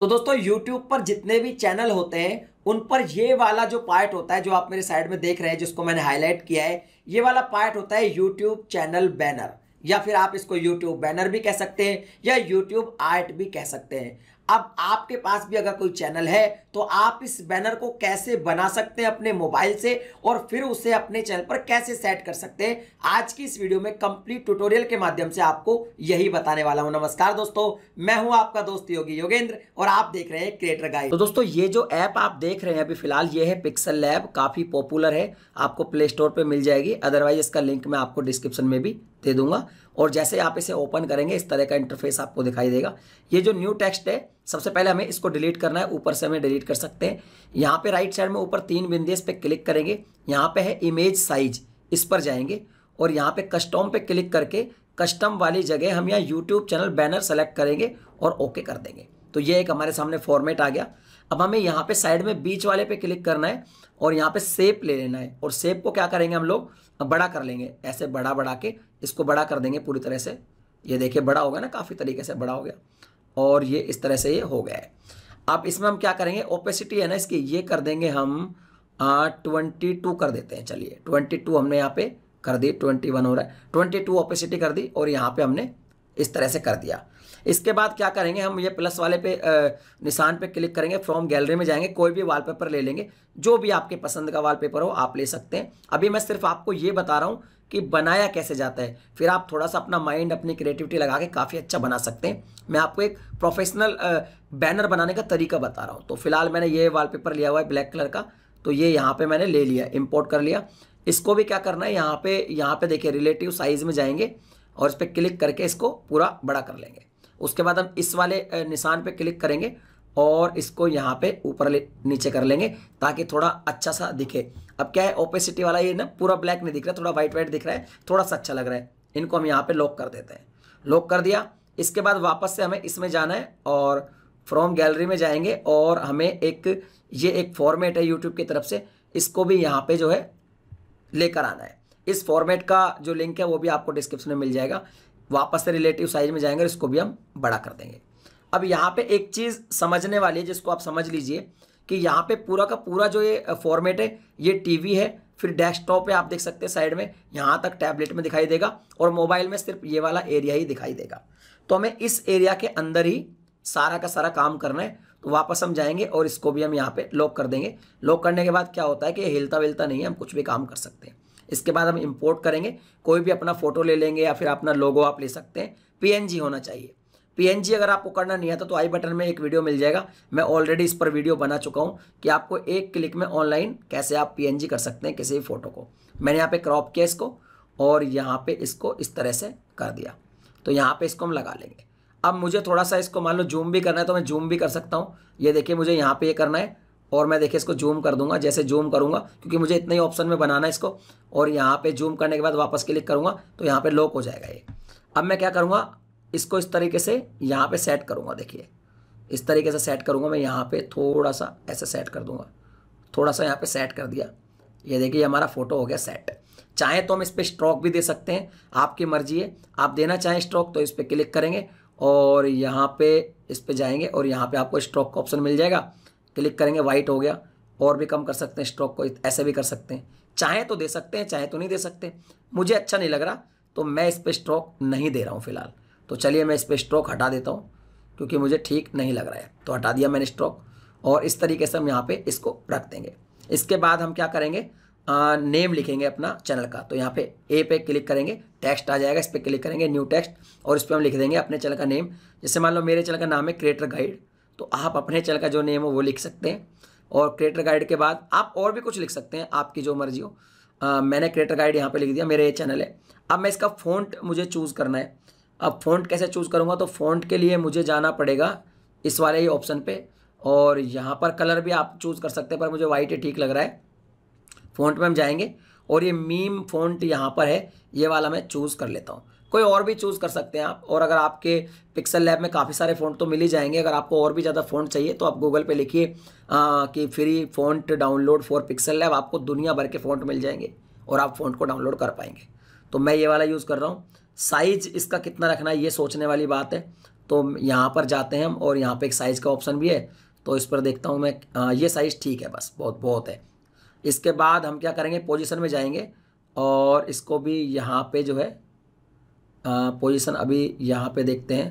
तो दोस्तों यूट्यूब पर जितने भी चैनल होते हैं उन पर ये वाला जो पार्ट होता है जो आप मेरे साइड में देख रहे हैं जिसको मैंने हाईलाइट किया है ये वाला पार्ट होता है यूट्यूब चैनल बैनर या फिर आप इसको यूट्यूब बैनर भी कह सकते हैं या यूट्यूब आर्ट भी कह सकते हैं अब आपके पास भी अगर कोई चैनल है तो आप इस बैनर को कैसे बना सकते हैं अपने मोबाइल से और फिर उसे अपने चैनल पर कैसे सेट कर सकते हैं आज की इस वीडियो में कंप्लीट ट्यूटोरियल के माध्यम से आपको यही बताने वाला हूं नमस्कार दोस्तों मैं हूं आपका दोस्त योगी योगेंद्र और आप देख रहे हैं क्रिएटर गाइड तो दोस्तों ये जो ऐप आप देख रहे हैं अभी फिलहाल ये है पिक्सल लैब काफ़ी पॉपुलर है आपको प्ले स्टोर पर मिल जाएगी अदरवाइज इसका लिंक मैं आपको डिस्क्रिप्शन में भी दे दूंगा और जैसे आप इसे ओपन करेंगे इस तरह का इंटरफेस आपको दिखाई देगा ये जो न्यू टेक्स्ट है सबसे पहले हमें इसको डिलीट करना है ऊपर से हमें डिलीट कर सकते हैं यहाँ पे राइट साइड में ऊपर तीन बिंदी इस पर क्लिक करेंगे यहाँ पे है इमेज साइज इस पर जाएंगे और यहाँ पे कस्टम पे क्लिक करके कस्टम वाली जगह हम यहाँ यूट्यूब चैनल बैनर सेलेक्ट करेंगे और ओके कर देंगे तो ये एक हमारे सामने फॉर्मेट आ गया अब हमें यहाँ पे साइड में बीच वाले पे क्लिक करना है और यहाँ पे सेप ले लेना है और सेप को क्या करेंगे हम लोग बड़ा कर लेंगे ऐसे बड़ा बढ़ा के इसको बड़ा कर देंगे पूरी तरह से ये देखिए बड़ा हो गया ना काफ़ी तरीके से बड़ा हो गया और ये इस तरह से ये हो गया है अब इसमें हम क्या करेंगे ओपेसिटी है ना इसकी ये कर देंगे हम ट्वेंटी टू कर देते हैं चलिए ट्वेंटी टू हमने यहाँ पे कर दी ट्वेंटी वन हो रहा है ट्वेंटी टू ओपेसिटी कर दी और यहाँ पे हमने इस तरह से कर दिया इसके बाद क्या करेंगे हम ये प्लस वाले पे निशान पे क्लिक करेंगे फ्रॉम गैलरी में जाएंगे कोई भी वॉलपेपर ले लेंगे जो भी आपके पसंद का वॉलपेपर हो आप ले सकते हैं अभी मैं सिर्फ आपको ये बता रहा हूँ कि बनाया कैसे जाता है फिर आप थोड़ा सा अपना माइंड अपनी क्रिएटिविटी लगा के काफ़ी अच्छा बना सकते हैं मैं आपको एक प्रोफेशनल बैनर बनाने का तरीका बता रहा हूँ तो फिलहाल मैंने ये वाल लिया हुआ है ब्लैक कलर का तो ये यहाँ पर मैंने ले लिया इम्पोर्ट कर लिया इसको भी क्या करना है यहाँ पे यहाँ पे देखिए रिलेटिव साइज़ में जाएंगे और इस पर क्लिक करके इसको पूरा बड़ा कर लेंगे उसके बाद हम इस वाले निशान पे क्लिक करेंगे और इसको यहाँ पे ऊपर नीचे कर लेंगे ताकि थोड़ा अच्छा सा दिखे अब क्या है ओपेसिटी वाला ये ना पूरा ब्लैक नहीं दिख रहा थोड़ा वाइट वाइट दिख रहा है थोड़ा सा अच्छा लग रहा है इनको हम यहाँ पे लॉक कर देते हैं लॉक कर दिया इसके बाद वापस से हमें इसमें जाना है और फ्रॉम गैलरी में जाएंगे और हमें एक ये एक फॉर्मेट है यूट्यूब की तरफ से इसको भी यहाँ पे जो है लेकर आना है इस फॉर्मेट का जो लिंक है वो भी आपको डिस्क्रिप्शन में मिल जाएगा वापस से रिलेटिव साइज में जाएंगे इसको भी हम बड़ा कर देंगे अब यहाँ पे एक चीज़ समझने वाली है जिसको आप समझ लीजिए कि यहाँ पे पूरा का पूरा जो ये फॉर्मेट है ये टीवी है फिर डेस्कटॉप पे आप देख सकते हैं साइड में यहाँ तक टैबलेट में दिखाई देगा और मोबाइल में सिर्फ ये वाला एरिया ही दिखाई देगा तो हमें इस एरिया के अंदर ही सारा का सारा काम करना है तो वापस हम जाएंगे और इसको भी हम यहाँ पे लॉक कर देंगे लॉक करने के बाद क्या होता है कि हिलता विलता नहीं है हम कुछ भी काम कर सकते हैं इसके बाद हम इम्पोर्ट करेंगे कोई भी अपना फोटो ले लेंगे या फिर अपना लोगो आप ले सकते हैं पी होना चाहिए पी अगर आपको करना नहीं आता तो, तो आई बटन में एक वीडियो मिल जाएगा मैं ऑलरेडी इस पर वीडियो बना चुका हूँ कि आपको एक क्लिक में ऑनलाइन कैसे आप पी कर सकते हैं किसी भी फोटो को मैंने यहाँ पे क्रॉप किया इसको और यहाँ पे इसको इस तरह से कर दिया तो यहाँ पे इसको हम लगा लेंगे अब मुझे थोड़ा सा इसको मान लो जूम भी करना है तो मैं जूम भी कर सकता हूँ ये देखिए मुझे यहाँ पे ये करना है और मैं देखिए इसको जूम कर दूंगा जैसे जूम करूंगा क्योंकि मुझे इतने ही ऑप्शन में बनाना है इसको और यहाँ पे जूम करने के बाद वापस क्लिक करूंगा तो यहाँ पे लॉक हो जाएगा ये अब मैं क्या करूँगा इसको इस तरीके से यहाँ पे सेट करूँगा देखिए इस तरीके से सेट करूँगा मैं यहाँ पे थोड़ा सा ऐसे सेट कर दूँगा थोड़ा सा यहाँ पे सेट कर दिया ये देखिए हमारा फ़ोटो हो गया सेट चाहे तो हम इस पर स्ट्रोक भी दे सकते हैं आपकी मर्जी है आप देना चाहें स्ट्रोक तो इस पर क्लिक करेंगे और यहाँ पे इस पर जाएंगे और यहाँ पे आपको स्ट्रोक का ऑप्शन मिल जाएगा क्लिक करेंगे वाइट हो गया और भी कम कर सकते हैं स्ट्रोक को ऐसे भी कर सकते हैं चाहे तो दे सकते हैं चाहे तो नहीं दे सकते मुझे अच्छा नहीं लग रहा तो मैं इस पर स्ट्रोक नहीं दे रहा हूँ फ़िलहाल तो चलिए मैं इस पर स्ट्रोक हटा देता हूँ क्योंकि मुझे ठीक नहीं लग रहा है तो हटा दिया मैंने स्ट्रोक और इस तरीके से हम यहाँ पे इसको रख देंगे इसके बाद हम क्या करेंगे आ, नेम लिखेंगे अपना चैनल का तो यहाँ पे ए पे क्लिक करेंगे टेक्स्ट आ जाएगा इस पर क्लिक करेंगे न्यू टेक्स्ट और इस पर हम लिख देंगे अपने चैनल का नेम जैसे मान लो मेरे चैनल का नाम है क्रिएटर गाइड तो आप अपने चैनल का जो नेम हो वो लिख सकते हैं और क्रिएटर गाइड के बाद आप और भी कुछ लिख सकते हैं आपकी जो मर्जी हो आ, मैंने क्रिएटर गाइड यहाँ पे लिख दिया मेरे ये चैनल है अब मैं इसका फ़ॉन्ट मुझे चूज़ करना है अब फ़ॉन्ट कैसे चूज़ करूँगा तो फ़ॉन्ट के लिए मुझे जाना पड़ेगा इस वाले ही ऑप्शन पे और यहाँ पर कलर भी आप चूज़ कर सकते हैं पर मुझे वाइट ही ठीक लग रहा है फ़ॉन्ट में हम जाएँगे और ये मीम फ़ॉन्ट यहाँ पर है ये वाला मैं चूज़ कर लेता हूँ कोई और भी चूज़ कर सकते हैं आप और अगर आपके पिक्सल लैब में काफ़ी सारे फ़ोन तो मिल ही जाएंगे अगर आपको और भी ज़्यादा फ़ोन चाहिए तो आप गूगल पे लिखिए कि free phone download for Pixel Lab आपको दुनिया भर के फोन मिल जाएंगे और आप फ़ोन को डाउनलोड कर पाएंगे तो मैं ये वाला यूज़ कर रहा हूँ साइज इसका कितना रखना है ये सोचने वाली बात है तो यहाँ पर जाते हैं हम और यहाँ पर एक साइज़ का ऑप्शन भी है तो इस पर देखता हूँ मैं ये साइज़ ठीक है बस बहुत बहुत है इसके बाद हम क्या करेंगे पोजिशन में जाएंगे और इसको भी यहाँ पे जो है पोजीशन अभी यहाँ पे देखते हैं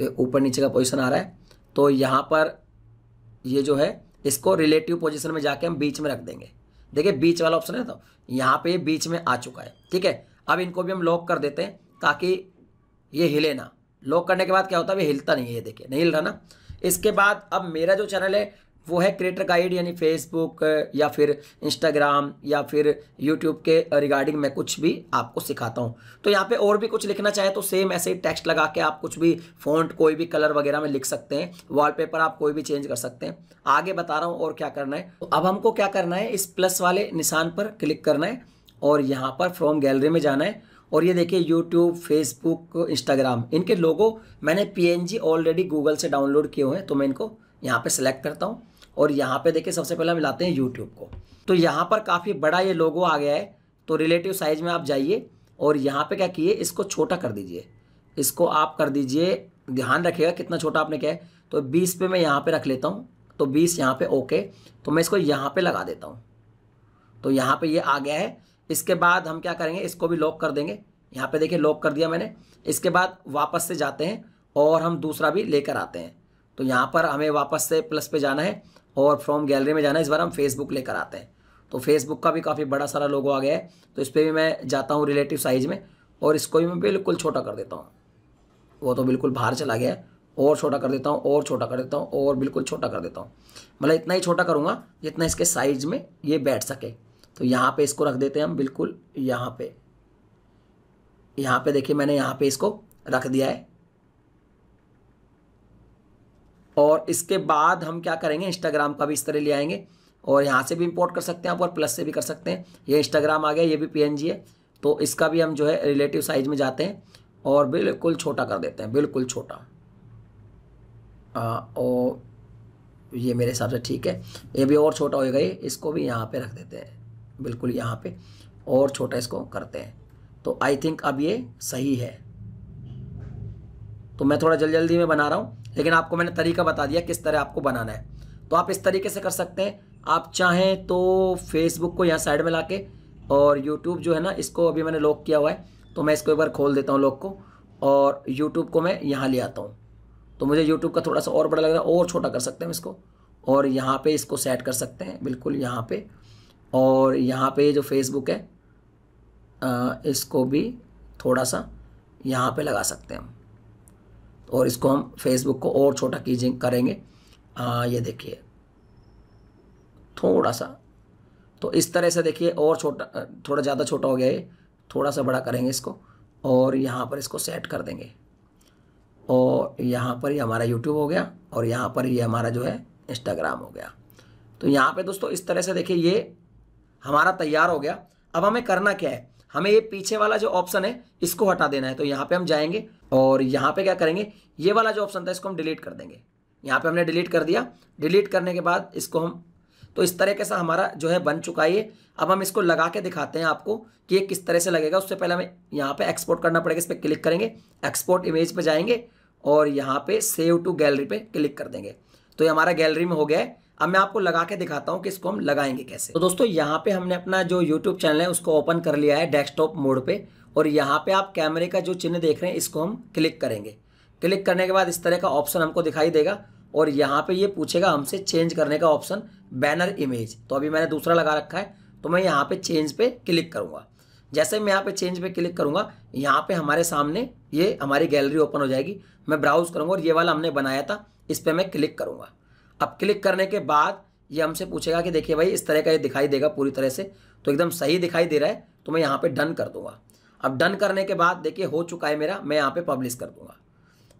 तो ऊपर नीचे का पोजीशन आ रहा है तो यहाँ पर ये जो है इसको रिलेटिव पोजीशन में जाके हम बीच में रख देंगे देखिए बीच वाला ऑप्शन है तो यहाँ पे ये बीच में आ चुका है ठीक है अब इनको भी हम लॉक कर देते हैं ताकि ये हिले ना लॉक करने के बाद क्या होता है हिलता नहीं है ये देखिए नहीं हिल रहा ना इसके बाद अब मेरा जो चैनल है वो है क्रिएटर गाइड यानी फेसबुक या फिर इंस्टाग्राम या फिर यूट्यूब के रिगार्डिंग मैं कुछ भी आपको सिखाता हूँ तो यहाँ पे और भी कुछ लिखना चाहे तो सेम ऐसे ही टेक्स्ट लगा के आप कुछ भी फ़ॉन्ट कोई भी कलर वगैरह में लिख सकते हैं वॉलपेपर आप कोई भी चेंज कर सकते हैं आगे बता रहा हूँ और क्या करना है तो अब हमको क्या करना है इस प्लस वाले निशान पर क्लिक करना है और यहाँ पर फ्रॉम गैलरी में जाना है और ये देखिए यूट्यूब फेसबुक इंस्टाग्राम इनके लोगों मैंने पी ऑलरेडी गूगल से डाउनलोड किए हुए हैं तो मैं इनको यहाँ पे सेलेक्ट करता हूँ और यहाँ पे देखिए सबसे पहले हम लाते हैं यूट्यूब को तो यहाँ पर काफ़ी बड़ा ये लोगो आ गया है तो रिलेटिव साइज़ में आप जाइए और यहाँ पे क्या किए इसको छोटा कर दीजिए इसको आप कर दीजिए ध्यान रखिएगा कितना छोटा आपने क्या है तो बीस पे मैं यहाँ पर रख लेता हूँ तो बीस यहाँ पर ओके तो मैं इसको यहाँ पर लगा देता हूँ तो यहाँ पर ये आ गया है इसके बाद हम क्या करेंगे इसको भी लॉक कर देंगे यहाँ पे देखिए लॉक कर दिया मैंने इसके बाद वापस से जाते हैं और हम दूसरा भी लेकर आते हैं तो यहाँ पर हमें वापस से प्लस पे जाना है और फ्रॉम गैलरी में जाना इस बार हम फेसबुक लेकर आते हैं तो फेसबुक का भी काफ़ी बड़ा सारा लोगो आ गया है तो इस पर भी मैं जाता हूँ रिलेटिव साइज़ में और इसको भी मैं बिल्कुल छोटा कर देता हूँ वो तो बिल्कुल बाहर चला गया है और छोटा कर देता हूँ और छोटा कर देता हूँ और बिल्कुल छोटा कर देता हूँ मतलब इतना ही छोटा करूँगा जितना इसके साइज़ में ये बैठ सके तो यहाँ पे इसको रख देते हैं हम बिल्कुल यहाँ पे यहाँ पे देखिए मैंने यहाँ पे इसको रख दिया है और इसके बाद हम क्या करेंगे इंस्टाग्राम का भी इस तरह ले आएंगे और यहाँ से भी इंपोर्ट कर सकते हैं आप और प्लस से भी कर सकते हैं ये इंस्टाग्राम आ गया ये भी पी है तो इसका भी हम जो है रिलेटिव साइज में जाते हैं और बिल्कुल छोटा कर देते हैं बिल्कुल छोटा आ, और ये मेरे हिसाब से ठीक है ये भी और छोटा होएगा ये इसको भी यहाँ पे रख देते हैं बिल्कुल यहाँ पे और छोटा इसको करते हैं तो आई थिंक अब ये सही है तो मैं थोड़ा जल्दी जल्दी में बना रहा हूँ लेकिन आपको मैंने तरीका बता दिया किस तरह आपको बनाना है तो आप इस तरीके से कर सकते हैं आप चाहें तो फेसबुक को यहाँ साइड में ला के और यूट्यूब जो है ना इसको अभी मैंने लॉक किया हुआ है तो मैं इसको एक बार खोल देता हूँ लॉक को और यूट्यूब को मैं यहाँ ले आता हूँ तो मुझे यूट्यूब का थोड़ा सा और बड़ा लग रहा है और छोटा कर सकते हैं इसको और यहाँ पे इसको सेट कर सकते हैं बिल्कुल यहाँ पे और यहाँ पे जो फेसबुक है आ, इसको भी थोड़ा सा यहाँ पे लगा सकते हैं हम और इसको हम फेसबुक को और छोटा कीजिए करेंगे आ, ये देखिए थोड़ा सा तो इस तरह से देखिए और छोटा थोड़ा ज़्यादा छोटा हो गया ये थोड़ा सा बड़ा करेंगे इसको और यहाँ पर इसको सेट कर देंगे और यहाँ पर ये यह हमारा यूट्यूब हो गया और यहाँ पर ये यह हमारा जो है इंस्टाग्राम हो गया तो यहाँ पे दोस्तों इस तरह से देखिए ये हमारा तैयार हो गया अब हमें करना क्या है हमें ये पीछे वाला जो ऑप्शन है इसको हटा देना है तो यहाँ पे हम जाएंगे और यहाँ पे क्या करेंगे ये वाला जो ऑप्शन था इसको हम डिलीट कर देंगे यहाँ पे हमने डिलीट कर दिया डिलीट करने के बाद इसको हम तो इस तरह से हमारा जो है बन चुका है अब हम इसको लगा के दिखाते हैं आपको कि ये किस तरह से लगेगा उससे पहले हमें यहाँ पे एक्सपोर्ट करना पड़ेगा इस पर क्लिक करेंगे एक्सपोर्ट इमेज पे जाएंगे और यहाँ पे सेव टू गैलरी पे क्लिक कर देंगे तो ये हमारा गैलरी में हो गया है अब मैं आपको लगा के दिखाता हूँ कि इसको हम लगाएंगे कैसे तो दोस्तों यहाँ पे हमने अपना जो यूट्यूब चैनल है उसको ओपन कर लिया है डेस्कटॉप मोड पे और यहाँ पे आप कैमरे का जो चिन्ह देख रहे हैं इसको हम क्लिक करेंगे क्लिक करने के बाद इस तरह का ऑप्शन हमको दिखाई देगा और यहाँ पे ये पूछेगा हमसे चेंज करने का ऑप्शन बैनर इमेज तो अभी मैंने दूसरा लगा रखा है तो मैं यहाँ पे चेंज पे क्लिक करूँगा जैसे मैं यहाँ पे चेंज पे क्लिक करूँगा यहाँ पे हमारे सामने ये हमारी गैलरी ओपन हो जाएगी मैं ब्राउज़ करूँगा और ये वाला हमने बनाया था इस पर मैं क्लिक करूँगा अब क्लिक करने के बाद ये हमसे पूछेगा कि देखिए भाई इस तरह का ये दिखाई देगा पूरी तरह से तो एकदम सही दिखाई दे रहा है तो मैं यहाँ पे डन कर दूंगा अब डन करने के बाद देखिए हो चुका है मेरा मैं यहाँ पे पब्लिश कर दूंगा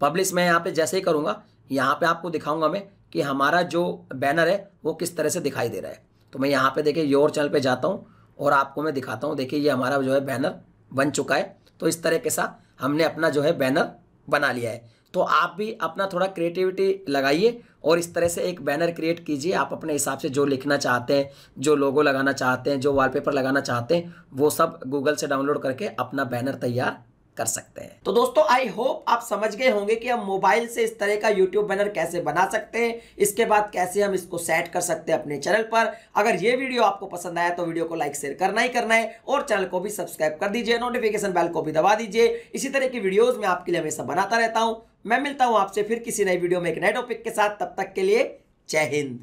पब्लिश मैं यहाँ पे जैसे ही करूँगा यहाँ पे आपको दिखाऊंगा मैं कि हमारा जो बैनर है वो किस तरह से दिखाई दे रहा है तो मैं यहाँ पे देखिए योर चैनल पे जाता हूँ और आपको मैं दिखाता हूँ देखिए ये हमारा जो है बैनर बन चुका है तो इस तरह के साथ हमने अपना जो है बैनर बना लिया है तो आप भी अपना थोड़ा क्रिएटिविटी लगाइए और इस तरह से एक बैनर क्रिएट कीजिए आप अपने हिसाब से जो लिखना चाहते हैं जो लोगो लगाना चाहते हैं जो वॉलपेपर लगाना चाहते हैं वो सब गूगल से डाउनलोड करके अपना बैनर तैयार कर सकते हैं तो दोस्तों आई होप आप समझ गए होंगे कि हम मोबाइल से इस तरह का यूट्यूब बैनर कैसे बना सकते हैं इसके बाद कैसे हम इसको सेट कर सकते हैं अपने चैनल पर अगर ये वीडियो आपको पसंद आया तो वीडियो को लाइक शेयर करना ही करना है और चैनल को भी सब्सक्राइब कर दीजिए नोटिफिकेशन बेल को भी दबा दीजिए इसी तरह की वीडियोज में आपके लिए हमेशा बनाता रहता हूँ मैं मिलता हूं आपसे फिर किसी नई वीडियो में एक नए टॉपिक के साथ तब तक के लिए जय हिंद